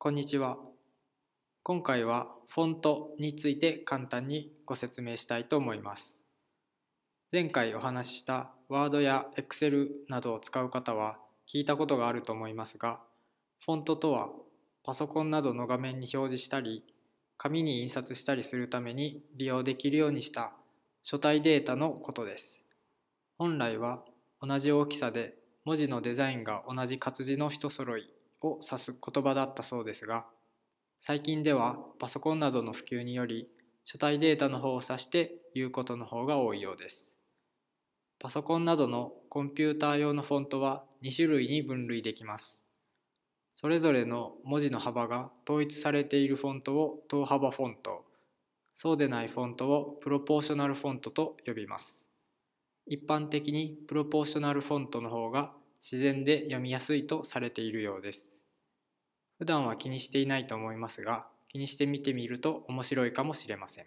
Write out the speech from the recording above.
こんにちは。今回はフォントについて簡単にご説明したいと思います。前回お話ししたワードや Excel などを使う方は聞いたことがあると思いますが、フォントとはパソコンなどの画面に表示したり、紙に印刷したりするために利用できるようにした書体データのことです。本来は同じ大きさで文字のデザインが同じ活字の一揃いを指す言葉だったそうですが最近ではパソコンなどの普及により書体データの方を指して言うことの方が多いようですパソコンなどのコンピューター用のフォントは2種類に分類できますそれぞれの文字の幅が統一されているフォントを等幅フォントそうでないフォントをプロポーショナルフォントと呼びます一般的にプロポーショナルフォントの方が自然で読みやすいとされているようです普段は気にしていないと思いますが気にして見てみると面白いかもしれません